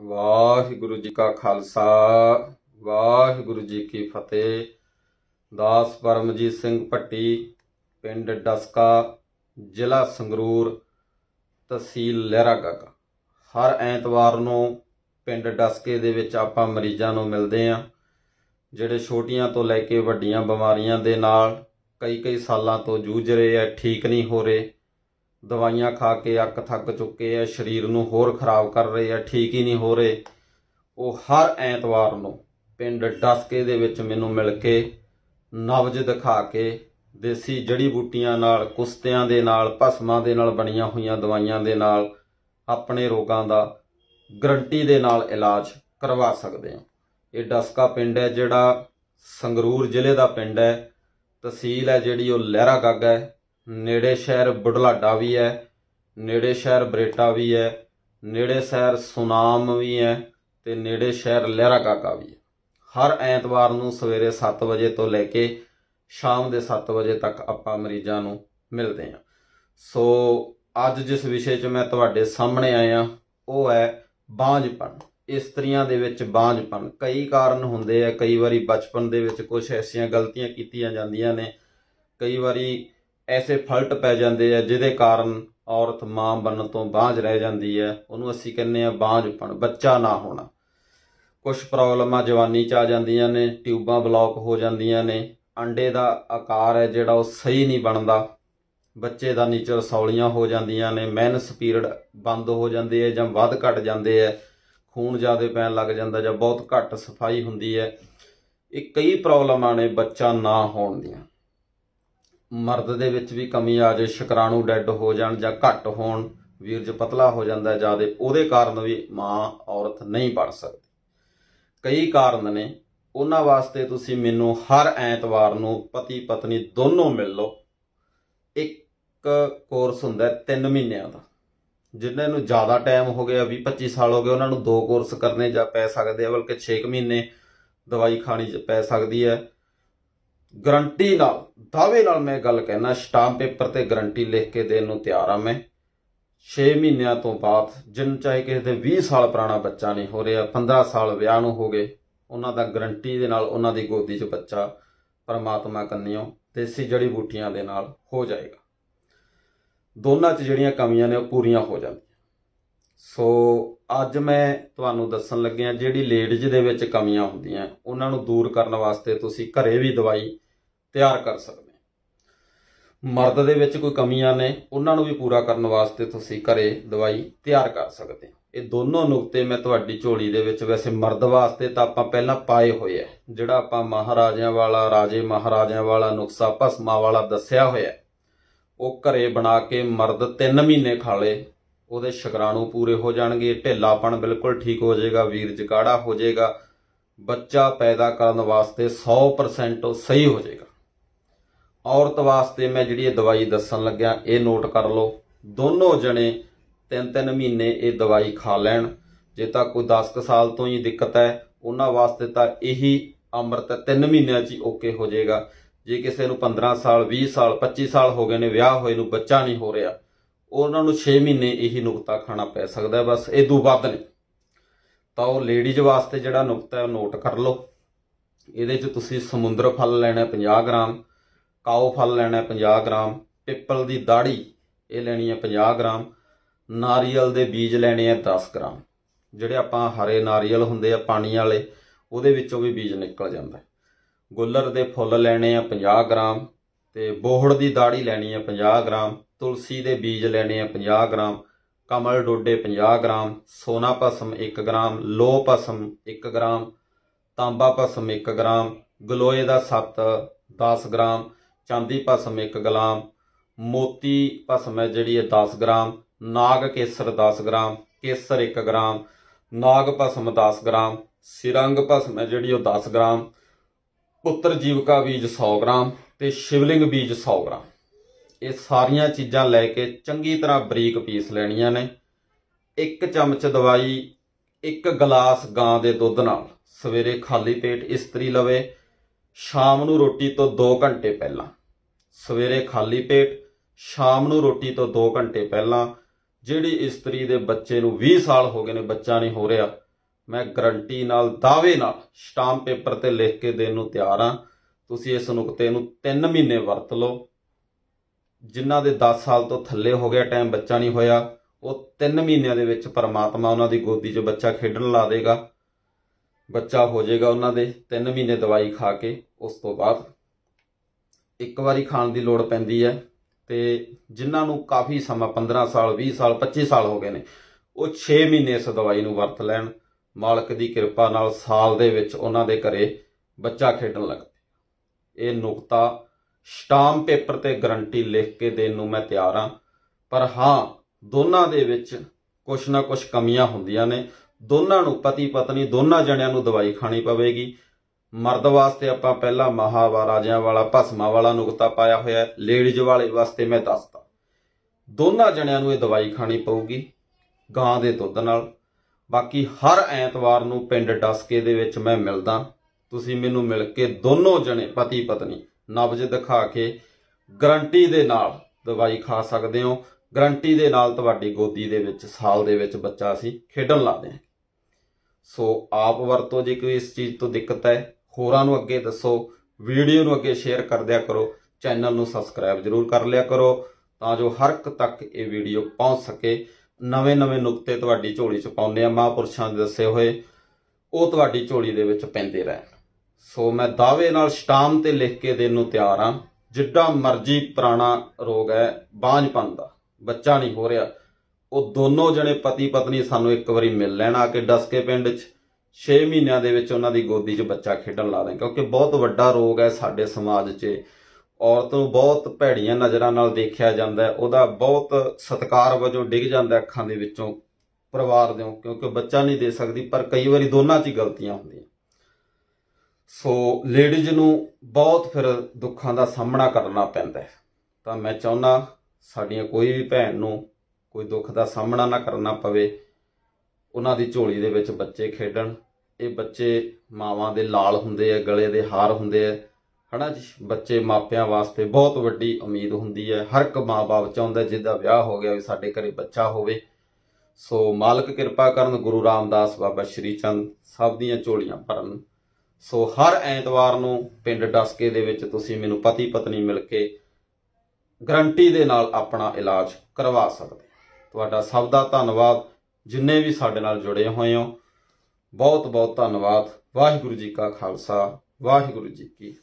ਵਾਹਿਗੁਰੂ ਜੀ ਕਾ ਖਾਲਸਾ ਵਾਹਿਗੁਰੂ ਜੀ ਕੀ ਫਤਿਹ ਦਾਸ ਪਰਮਜੀਤ ਸਿੰਘ ਪੱਟੀ ਪਿੰਡ ਡਸਕਾ ਜ਼ਿਲ੍ਹਾ ਸੰਗਰੂਰ ਤਹਿਸੀਲ ਲਹਿਰਾਗਾਗਾ ਹਰ ਐਤਵਾਰ ਨੂੰ ਪਿੰਡ ਡਸਕੇ ਦੇ ਵਿੱਚ ਆਪਾਂ ਮਰੀਜ਼ਾਂ ਨੂੰ ਮਿਲਦੇ ਆ ਜਿਹੜੇ ਛੋਟੀਆਂ ਤੋਂ ਲੈ ਕੇ ਵੱਡੀਆਂ ਬਿਮਾਰੀਆਂ ਦੇ ਨਾਲ ਕਈ ਕਈ ਸਾਲਾਂ ਤੋਂ ਜੂਝ ਰਹੇ ਆ ਠੀਕ ਨਹੀਂ ਹੋ ਰਹੇ ਦਵਾਈਆਂ ਖਾ ਕੇ ਅੱਕ ਥੱਕ ਚੁੱਕੇ ਆ ਸਰੀਰ ਨੂੰ ਹੋਰ ਖਰਾਬ ਕਰ ਰਹੇ ਆ ਠੀਕ ਹੀ ਨਹੀਂ ਹੋ ਰਹੇ ਉਹ ਹਰ ਐਤਵਾਰ ਨੂੰ ਪਿੰਡ ਡਸਕੇ ਦੇ ਵਿੱਚ ਮੈਨੂੰ ਮਿਲ ਕੇ ਨਬਜ ਦਿਖਾ ਕੇ ਦੇਸੀ ਜੜੀ ਬੂਟੀਆਂ ਨਾਲ ਕੁਸਤਿਆਂ ਦੇ ਨਾਲ ਭਸਮਾਂ ਦੇ ਨਾਲ ਬਣੀਆਂ ਹੋਈਆਂ ਦਵਾਈਆਂ ਦੇ ਨਾਲ ਆਪਣੇ ਰੋਗਾਂ ਦਾ ਗਰੰਟੀ ਦੇ ਨਾਲ ਇਲਾਜ ਕਰਵਾ ਸਕਦੇ ਹਾਂ ਇਹ ਡਸਕਾ ਪਿੰਡ ਹੈ ਜਿਹੜਾ ਸੰਗਰੂਰ ਜ਼ਿਲ੍ਹੇ ਦਾ ਪਿੰਡ ਹੈ ਤਹਿਸੀਲ ਹੈ ਜਿਹੜੀ ਉਹ ਲਹਿਰਾ ਗੱਗ ਹੈ ਨੇੜੇ ਸ਼ਹਿਰ ਬੁਢਲਾਡਾ ਵੀ ਹੈ ਨੇੜੇ ਸ਼ਹਿਰ ਬਰੇਟਾ ਵੀ ਹੈ ਨੇੜੇ ਸ਼ਹਿਰ ਸੁਨਾਮ ਵੀ ਹੈ ਤੇ ਨੇੜੇ ਸ਼ਹਿਰ ਲਹਿਰਾ ਕਾਕਾ ਵੀ ਹੈ ਹਰ ਐਤਵਾਰ ਨੂੰ ਸਵੇਰੇ 7 ਵਜੇ ਤੋਂ ਲੈ ਕੇ ਸ਼ਾਮ ਦੇ 7 ਵਜੇ ਤੱਕ ਆਪਾਂ ਮਰੀਜ਼ਾਂ ਨੂੰ ਮਿਲਦੇ ਹਾਂ ਸੋ ਅੱਜ ਜਿਸ ਵਿਸ਼ੇ 'ਚ ਮੈਂ ਤੁਹਾਡੇ ਸਾਹਮਣੇ ਆਇਆ ਉਹ ਹੈ ਬਾਂਝਪਨ ਇਸਤਰੀਆਂ ਦੇ ਵਿੱਚ ਬਾਂਝਪਨ ਕਈ ਕਾਰਨ ਹੁੰਦੇ ਆ ਕਈ ਵਾਰੀ ਬਚਪਨ ਦੇ ਵਿੱਚ ਕੁਝ ਐਸੀਆਂ ਗਲਤੀਆਂ ਕੀਤੀਆਂ ਜਾਂਦੀਆਂ ਨੇ ਕਈ ਵਾਰੀ ਐਸੇ ਫਲਟ ਪੈ ਜਾਂਦੇ ਆ ਜਿਹਦੇ ਕਾਰਨ ਔਰਤ ਮਾਂ ਬਣਨ ਤੋਂ ਬਾਝ ਰਹਿ ਜਾਂਦੀ ਹੈ ਉਹਨੂੰ ਅਸੀਂ ਕਹਿੰਦੇ ਆ ਬਾਝਪਣ ਬੱਚਾ ਨਾ ਹੋਣਾ ਕੁਝ ਪ੍ਰੋਬਲਮਾਂ ਜਵਾਨੀ 'ਚ ਆ ਜਾਂਦੀਆਂ ਨੇ ਟਿਊਬਾਂ ਬਲੌਕ ਹੋ ਜਾਂਦੀਆਂ ਨੇ ਅੰਡੇ ਦਾ ਆਕਾਰ ਹੈ ਜਿਹੜਾ ਉਹ ਸਹੀ ਨਹੀਂ ਬਣਦਾ ਬੱਚੇ ਦਾ ਨੀਚਰ ਸੌਲੀਆਂ ਹੋ ਜਾਂਦੀਆਂ ਨੇ ਮੈਨਸ ਪੀਰੀਅਡ ਬੰਦ ਹੋ ਜਾਂਦੇ ਆ ਜਾਂ ਵੱਧ ਘਟ ਜਾਂਦੇ ਆ ਖੂਨ ਜ਼ਿਆਦਾ ਪੈਣ ਲੱਗ ਜਾਂਦਾ ਜਾਂ ਬਹੁਤ ਘੱਟ ਸਫਾਈ ਹੁੰਦੀ ਹੈ ਇਹ ਕਈ ਪ੍ਰੋਬਲਮਾਂ ਨੇ ਬੱਚਾ ਨਾ ਹੋਣ ਦੀਆਂ ਮਰਦ ਦੇ ਵਿੱਚ ਵੀ ਕਮੀ ਆ ਜਾਏ ਸ਼ੁਕਰਾਣੂ ਡੈੱਡ ਹੋ ਜਾਣ ਜਾਂ ਘੱਟ ਹੋਣ ਵੀਰਜ ਪਤਲਾ ਹੋ ਜਾਂਦਾ ਜਿਆਦਾ ਉਹਦੇ ਕਾਰਨ ਵੀ ਮਾਂ ਔਰਤ ਨਹੀਂ ਬਣ ਸਕਦੀ ਕਈ ਕਾਰਨ ਨੇ ਉਹਨਾਂ ਵਾਸਤੇ ਤੁਸੀਂ ਮੈਨੂੰ ਹਰ ਐਤਵਾਰ ਨੂੰ ਪਤੀ ਪਤਨੀ ਦੋਨੋਂ ਮਿਲ ਲਓ ਇੱਕ ਕੋਰਸ ਹੁੰਦਾ 3 ਮਹੀਨਿਆਂ ਦਾ ਜਿਨ੍ਹਾਂ ਨੂੰ ਜ਼ਿਆਦਾ ਟਾਈਮ ਹੋ ਗਿਆ 20 25 ਸਾਲ ਹੋ ਗਏ ਉਹਨਾਂ ਨੂੰ ਦੋ ਕੋਰਸ ਕਰਨੇ ਜਾਂ ਪੈ ਸਕਦੇ ਆ ਬਲਕਿ 6 ਮਹੀਨੇ ਦਵਾਈ ਖਾਣੀ ਪੈ ਸਕਦੀ ਹੈ ਗਰੰਟੀ ਨਾਲ ਦਾਅਵੇ ਨਾਲ ਮੈਂ ਗੱਲ ਕਹਿਣਾ ਸਟਾਮ ਪੇਪਰ ਤੇ ਗਰੰਟੀ ਲਿਖ ਕੇ ਦੇਣ ਨੂੰ ਤਿਆਰ ਆ ਮੈਂ 6 ਮਹੀਨਿਆਂ ਤੋਂ ਬਾਅਦ ਜਿੰਨ ਚਾਹੇ ਕਿਸੇ ਦੇ 20 ਸਾਲ ਪੁਰਾਣਾ ਬੱਚਾ ਨਹੀਂ ਹੋ ਰਿਹਾ 15 ਸਾਲ ਵਿਆਹ ਨੂੰ ਹੋ ਗਏ ਉਹਨਾਂ ਦਾ ਗਰੰਟੀ ਦੇ ਨਾਲ ਉਹਨਾਂ ਦੀ ਗੋਦੀ 'ਚ ਬੱਚਾ ਪਰਮਾਤਮਾ ਕੰਨਿਓ ਦੇਸੀ ਜੜੀ ਬੂਟੀਆਂ ਦੇ ਨਾਲ ਹੋ ਜਾਏਗਾ ਦੋਨਾਂ 'ਚ ਜਿਹੜੀਆਂ ਕਮੀਆਂ ਨੇ ਉਹ ਪੂਰੀਆਂ ਹੋ ਜਾਂਦੀਆਂ ਸੋ ਅੱਜ ਮੈਂ ਤੁਹਾਨੂੰ ਦੱਸਣ ਲੱਗਿਆ ਜਿਹੜੀ ਲੇਡੀਜ਼ ਦੇ ਵਿੱਚ ਕਮੀਆਂ ਹੁੰਦੀਆਂ ਉਹਨਾਂ ਨੂੰ ਦੂਰ ਕਰਨ ਵਾਸਤੇ ਤੁਸੀਂ ਘਰੇ ਵੀ ਦਵਾਈ ਤਿਆਰ ਕਰ ਸਕਦੇ ਮਰਦ ਦੇ ਵਿੱਚ ਕੋਈ ਕਮੀਆਂ ਨੇ ਉਹਨਾਂ ਨੂੰ ਵੀ ਪੂਰਾ ਕਰਨ ਵਾਸਤੇ ਤੁਸੀਂ ਘਰੇ ਦਵਾਈ ਤਿਆਰ ਕਰ ਸਕਦੇ ਹੋ ਇਹ ਦੋਨੋਂ ਨੁਕਤੇ ਮੈਂ ਤੁਹਾਡੀ ਝੋਲੀ ਦੇ ਵਿੱਚ ਵੈਸੇ ਮਰਦ ਵਾਸਤੇ ਤਾਂ ਆਪਾਂ ਪਹਿਲਾਂ ਪਾਏ ਹੋਏ ਆ ਜਿਹੜਾ ਆਪਾਂ ਮਹਾਰਾਜਿਆਂ ਵਾਲਾ ਰਾਜੇ ਮਹਾਰਾਜਿਆਂ ਵਾਲਾ ਨੁਕਸਾ ਭਸਮਾ ਵਾਲਾ ਦੱਸਿਆ ਹੋਇਆ ਉਹ ਘਰੇ ਬਣਾ ਕੇ ਮਰਦ 3 ਮਹੀਨੇ ਖਾਲੇ ਉਹਦੇ ਸ਼ੁਕਰਾਣੂ ਪੂਰੇ ਹੋ ਜਾਣਗੇ ਢਿੱਲਾਪਣ ਬਿਲਕੁਲ ਠੀਕ ਹੋ ਜਾਏਗਾ ਵੀਰ ਕਾੜਾ ਹੋ ਜਾਏਗਾ ਬੱਚਾ ਪੈਦਾ ਕਰਨ ਵਾਸਤੇ 100% ਸਹੀ ਹੋ ਜਾਏਗਾ ਔਰਤ ਵਾਸਤੇ ਮੈਂ ਜਿਹੜੀ ਇਹ ਦਵਾਈ ਦੱਸਣ ਲੱਗਿਆ ਇਹ ਨੋਟ ਕਰ ਲਓ ਦੋਨੋਂ ਜਣੇ 3-3 ਮਹੀਨੇ ਇਹ ਦਵਾਈ ਖਾ ਲੈਣ ਜੇ ਤਾਂ ਕੋਈ 10 ਸਾਲ ਤੋਂ ਹੀ ਦਿੱਕਤ ਹੈ ਉਹਨਾਂ ਵਾਸਤੇ ਤਾਂ ਇਹੀ ਅੰਮ੍ਰਿਤ 3 ਮਹੀਨਿਆਂ 'ਚ ਹੀ ਓਕੇ ਹੋ ਜਾਏਗਾ ਜੇ ਕਿਸੇ ਨੂੰ 15 ਸਾਲ 20 ਸਾਲ 25 ਸਾਲ ਹੋ ਗਏ ਨੇ ਵਿਆਹ ਹੋਏ ਨੂੰ ਬੱਚਾ ਨਹੀਂ ਹੋ ਰਿਹਾ ਉਹਨਾਂ ਨੂੰ 6 ਮਹੀਨੇ ਇਹੀ ਨੁਕਤਾ ਖਾਣਾ ਪੈ ਸਕਦਾ ਬਸ ਇਹ ਤੋਂ ਵੱਧ ਨਹੀਂ ਤਾਂ ਉਹ ਲੇਡੀਜ਼ ਵਾਸਤੇ ਜਿਹੜਾ ਨੁਕਤਾ ਹੈ ਨੋਟ ਕਰ ਲਓ ਇਹਦੇ 'ਚ ਤੁਸੀਂ ਸਮੁੰਦਰ ਫਲ ਲੈਣਾ 50 ਗ੍ਰਾਮ ਕਾਓ ਫਲ ਲੈਣਾ 50 ਗ੍ਰਾਮ ਪਿੱਪਲ ਦੀ ਦਾੜੀ ਇਹ ਲੈਣੀ ਹੈ 50 ਗ੍ਰਾਮ ਨਾਰੀਅਲ ਦੇ ਬੀਜ ਲੈਣੇ ਆ 10 ਗ੍ਰਾਮ ਜਿਹੜੇ ਆਪਾਂ ਹਰੇ ਨਾਰੀਅਲ ਹੁੰਦੇ ਆ ਪਾਣੀ ਵਾਲੇ ਉਹਦੇ ਵਿੱਚੋਂ ਵੀ ਬੀਜ ਨਿਕਲ ਜਾਂਦਾ ਗੁੱਲਰ ਦੇ ਫੁੱਲ ਲੈਣੇ ਆ 50 ਗ੍ਰਾਮ ਤੇ ਬੋਹੜ ਦੀ ਦਾੜੀ ਲੈਣੀ ਆ 50 ਗ੍ਰਾਮ ਤੁਲਸੀ ਦੇ ਬੀਜ ਲੈਣੇ ਆ 50 ਗ੍ਰਾਮ ਕਮਲ ਡੋਡੇ 50 ਗ੍ਰਾਮ ਸੋਨਾ ਭਸਮ 1 ਗ੍ਰਾਮ ਲੋਹ ਭਸਮ 1 ਗ੍ਰਾਮ ਤਾਂਬਾ ਭਸਮ 1 ਗ੍ਰਾਮ ਗਲੋਏ ਦਾ ਸੱਤ 10 ਗ੍ਰਾਮ ਚਾਂਦੀ ਭਸਮ 1 ਗ੍ਰਾਮ ਮੋਤੀ ਭਸਮ ਹੈ ਜਿਹੜੀ ਹੈ 10 ਗ੍ਰਾਮ ਨਾਗ ਕੇਸਰ 10 ਗ੍ਰਾਮ ਕੇਸਰ 1 ਗ੍ਰਾਮ ਨਾਗ ਭਸਮ 10 ਗ੍ਰਾਮ ਸਿਰੰਗ ਭਸਮ ਹੈ ਜਿਹੜੀ ਉਹ 10 ਗ੍ਰਾਮ ਪੁੱਤਰ ਜੀਵਕਾ ਬੀਜ 100 ਗ੍ਰਾਮ ਤੇ ਸ਼ਿਵਲਿੰਗ ਬੀਜ 100 ਗ੍ਰਾਮ ਇਹ ਸਾਰੀਆਂ ਚੀਜ਼ਾਂ ਲੈ ਕੇ ਚੰਗੀ ਤਰ੍ਹਾਂ ਬਰੀਕ ਪੀਸ ਲੈਣੀਆਂ ਨੇ ਇੱਕ ਚਮਚ ਦਵਾਈ ਇੱਕ ਗਲਾਸ ਗਾਂ ਦੇ ਦੁੱਧ ਨਾਲ ਸਵੇਰੇ ਖਾਲੀ ਪੇਟ ਇਸਤਰੀ ਲਵੇ ਸ਼ਾਮ ਨੂੰ ਰੋਟੀ ਤੋਂ 2 ਘੰਟੇ ਪਹਿਲਾਂ ਸਵੇਰੇ ਖਾਲੀ ਪੇਟ ਸ਼ਾਮ ਨੂੰ ਰੋਟੀ ਤੋਂ 2 ਘੰਟੇ ਪਹਿਲਾਂ ਜਿਹੜੀ ਇਸਤਰੀ ਦੇ ਬੱਚੇ ਨੂੰ 20 ਸਾਲ ਹੋ ਗਏ ਨੇ ਬੱਚਾ ਨਹੀਂ ਹੋ ਰਿਹਾ ਮੈਂ ਗਰੰਟੀ ਨਾਲ ਦਾਅਵੇ ਨਾਲ ਸਟਾਮ ਪੇਪਰ ਤੇ ਲਿਖ ਕੇ ਦੇਣ ਨੂੰ ਤਿਆਰ ਹਾਂ ਤੁਸੀਂ ਇਸ ਨੁਕਤੇ ਨੂੰ 3 ਮਹੀਨੇ ਵਰਤ ਲਓ ਜਿਨ੍ਹਾਂ ਦੇ 10 ਸਾਲ ਤੋਂ ਥੱਲੇ ਹੋ ਗਿਆ ਟਾਈਮ ਬੱਚਾ ਨਹੀਂ ਹੋਇਆ ਉਹ 3 ਮਹੀਨਿਆਂ ਦੇ ਵਿੱਚ ਪਰਮਾਤਮਾ ਉਹਨਾਂ ਦੀ ਗੋਦੀ 'ਚ ਬੱਚਾ ਖੇਡਣ ਲਾ ਦੇਗਾ ਬੱਚਾ ਹੋ ਜਾਏਗਾ ਉਹਨਾਂ ਦੇ 3 ਮਹੀਨੇ ਦਵਾਈ ਖਾ ਕੇ ਉਸ ਤੋਂ ਬਾਅਦ ਇੱਕ ਵਾਰੀ ਖਾਣ ਦੀ ਲੋੜ ਪੈਂਦੀ ਹੈ ਤੇ ਜਿਨ੍ਹਾਂ ਨੂੰ ਕਾਫੀ ਸਮਾਂ 15 ਸਾਲ 20 ਸਾਲ 25 ਸਾਲ ਹੋ ਗਏ ਨੇ ਉਹ 6 ਮਹੀਨੇ ਇਸ ਦਵਾਈ ਨੂੰ ਵਰਤ ਲੈਣ ਮਾਲਕ ਦੀ ਕਿਰਪਾ ਨਾਲ ਸਾਲ ਦੇ ਵਿੱਚ ਉਹਨਾਂ ਦੇ ਘਰੇ ਬੱਚਾ ਖੇਡਣ ਲੱਗ ਇਹ ਨੁਕਤਾ ਸਟਾਮ ਪੇਪਰ ਤੇ ਗਾਰੰਟੀ ਲਿਖ ਕੇ ਦੇਣ ਨੂੰ ਮੈਂ ਤਿਆਰ ਹਾਂ ਪਰ ਹਾਂ ਦੋਨਾਂ ਦੇ ਵਿੱਚ ਕੁਛ ਨਾ ਕੁਛ ਕਮੀਆਂ ਹੁੰਦੀਆਂ ਨੇ ਦੋਨਾਂ ਨੂੰ ਪਤੀ ਪਤਨੀ ਦੋਨਾਂ ਜਣਿਆਂ ਨੂੰ ਦਵਾਈ ਖਾਣੀ ਪਵੇਗੀ ਮਰਦ ਵਾਸਤੇ ਆਪਾਂ ਪਹਿਲਾਂ ਮਹਾਵਾਰਾਜਿਆਂ ਵਾਲਾ ਭਸਮਾ ਵਾਲਾ ਨੁਕਤਾ ਪਾਇਆ ਹੋਇਆ ਲੇਡੀਜ਼ ਵਾਲੇ ਵਾਸਤੇ ਮੈਂ ਦੱਸਦਾ ਦੋਨਾਂ ਜਣਿਆਂ ਨੂੰ ਇਹ ਦਵਾਈ ਖਾਣੀ ਪਊਗੀ ਗਾਂ ਦੇ ਦੁੱਧ ਨਾਲ ਬਾਕੀ ਹਰ ਐਤਵਾਰ ਨੂੰ ਪਿੰਡ ਡਸਕੇ ਦੇ ਵਿੱਚ ਮੈਂ ਮਿਲਦਾ ਤੁਸੀਂ ਮੈਨੂੰ ਮਿਲ ਕੇ ਦੋਨੋਂ ਜਣੇ ਪਤੀ ਪਤਨੀ ਨਬਜ ਦਿਖਾ ਕੇ ਗਰੰਟੀ ਦੇ ਨਾਲ ਦਵਾਈ ਖਾ ਸਕਦੇ ਹੋ ਗਰੰਟੀ ਦੇ ਨਾਲ ਤੁਹਾਡੀ ਗੋਦੀ ਦੇ ਵਿੱਚ ਸਾਲ ਦੇ ਵਿੱਚ ਬੱਚਾ ਸੀ ਖੇਡਣ ਲੱਗਦੇ ਦਿਆਂਗੇ ਸੋ ਆਪ ਵਰਤੋ ਜੇ ਕੋਈ ਇਸ ਚੀਜ਼ ਤੋਂ ਦਿੱਕਤ ਹੈ ਹੋਰਾਂ ਨੂੰ ਅੱਗੇ ਦੱਸੋ ਵੀਡੀਓ ਨੂੰ ਅੱਗੇ ਸ਼ੇਅਰ ਕਰ ਦਿਆ ਕਰੋ ਚੈਨਲ ਨੂੰ ਸਬਸਕ੍ਰਾਈਬ ਜ਼ਰੂਰ ਕਰ ਲਿਆ ਕਰੋ ਤਾਂ ਜੋ ਹਰ ਇੱਕ ਤੱਕ ਇਹ ਵੀਡੀਓ ਪਹੁੰਚ ਸਕੇ ਨਵੇਂ-ਨਵੇਂ ਨੁਕਤੇ ਤੁਹਾਡੀ ਝੋਲੀ 'ਚ ਪਾਉਂਦੇ ਆ ਮਹਾਪੁਰਸ਼ਾਂ ਦੇ ਦੱਸੇ ਹੋਏ ਉਹ ਤੁਹਾਡੀ ਝੋਲੀ ਦੇ ਵਿੱਚ ਪੈਂਦੇ ਰਹਿਣ ਸੋ ਮੈਂ ਦਾਅਵੇ ਨਾਲ ਸਟਾਮ ਤੇ ਲਿਖ ਕੇ ਦੇਣ ਨੂੰ ਤਿਆਰ ਹਾਂ ਜਿੱਡਾ ਮਰਜ਼ੀ ਪੁਰਾਣਾ ਰੋਗ ਹੈ ਬਾਂਝਪਨ ਦਾ ਬੱਚਾ ਨਹੀਂ ਹੋ ਰਿਹਾ ਉਹ ਦੋਨੋਂ ਜਣੇ ਪਤੀ ਪਤਨੀ ਸਾਨੂੰ ਇੱਕ ਵਾਰੀ ਮਿਲ ਲੈਣਾ ਕਿ ਕੇ ਡਸਕੇ ਪਿੰਡ 'ਚ 6 ਮਹੀਨਿਆਂ ਦੇ ਵਿੱਚ ਉਹਨਾਂ ਦੀ ਗੋਦੀ 'ਚ ਬੱਚਾ ਖੇਡਣ ਲਾ ਦੇ ਕਿਉਂਕਿ ਬਹੁਤ ਵੱਡਾ ਰੋਗ ਹੈ ਸਾਡੇ ਸਮਾਜ 'ਚ ਔਰਤ ਨੂੰ ਬਹੁਤ ਭੈੜੀਆਂ ਨਜ਼ਰਾਂ ਨਾਲ ਦੇਖਿਆ ਜਾਂਦਾ ਹੈ ਉਹਦਾ ਬਹੁਤ ਸਤਕਾਰ ਵਜੋਂ ਡਿੱਗ ਜਾਂਦਾ ਅੱਖਾਂ ਦੇ ਵਿੱਚੋਂ ਪਰਿਵਾਰ ਦੇ ਕਿਉਂਕਿ ਬੱਚਾ ਨਹੀਂ ਦੇ ਸਕਦੀ ਪਰ ਕਈ ਵਾਰੀ ਦੋਨਾਂ 'ਚ ਹੀ ਗਲਤੀਆਂ ਹੁੰਦੀਆਂ ਸੋ ਲੇਡੀਜ਼ ਨੂੰ ਬਹੁਤ ਫਿਰ ਦੁੱਖਾਂ ਦਾ ਸਾਹਮਣਾ ਕਰਨਾ ਪੈਂਦਾ ਹੈ ਤਾਂ ਮੈਂ ਚਾਹੁੰਦਾ ਸਾਡੀਆਂ ਕੋਈ ਵੀ ਭੈਣ ਨੂੰ ਕੋਈ ਦੁੱਖ ਦਾ ਸਾਹਮਣਾ ਨਾ ਕਰਨਾ ਪਵੇ ਉਹਨਾਂ ਦੀ ਝੋਲੀ ਦੇ ਵਿੱਚ ਬੱਚੇ ਖੇਡਣ ਇਹ ਬੱਚੇ ਮਾਵਾਂ ਦੇ ਲਾਲ ਹੁੰਦੇ ਆ ਗਲੇ ਦੇ ਹਾਰ ਹੁੰਦੇ ਆ ਹਨਾ ਜੀ ਬੱਚੇ ਮਾਪਿਆਂ ਵਾਸਤੇ ਬਹੁਤ ਵੱਡੀ ਉਮੀਦ ਹੁੰਦੀ ਹੈ ਹਰ ਇੱਕ ਮਾਪਾ ਚਾਹੁੰਦਾ ਜਿਹਦਾ ਵਿਆਹ ਹੋ ਗਿਆ ਵੀ ਸਾਡੇ ਘਰੇ ਬੱਚਾ ਹੋਵੇ ਸੋ ਮਾਲਕ ਕਿਰਪਾ ਕਰਨ ਗੁਰੂ ਰਾਮਦਾਸ ਬਾਬਾ ਸ਼੍ਰੀ ਚੰਦ ਸਭ ਦੀਆਂ ਝੋਲੀਆਂ ਭਰਨ ਸੋ ਹਰ ਐਤਵਾਰ ਨੂੰ ਪਿੰਡ ਡਸਕੇ ਦੇ ਵਿੱਚ ਤੁਸੀਂ ਮੈਨੂੰ ਪਤੀ ਪਤਨੀ ਮਿਲ ਕੇ ਗਰੰਟੀ ਦੇ ਨਾਲ ਆਪਣਾ ਇਲਾਜ ਕਰਵਾ ਸਕਦੇ ਤੁਹਾਡਾ ਸਭ ਦਾ ਧੰਨਵਾਦ ਜਿੰਨੇ ਵੀ ਸਾਡੇ ਨਾਲ ਜੁੜੇ ਹੋਏ ਹੋ ਬਹੁਤ ਬਹੁਤ ਧੰਨਵਾਦ ਵਾਹਿਗੁਰੂ ਜੀ ਕਾ ਖਾਲਸਾ ਵਾਹਿਗੁਰੂ ਜੀ ਕੀ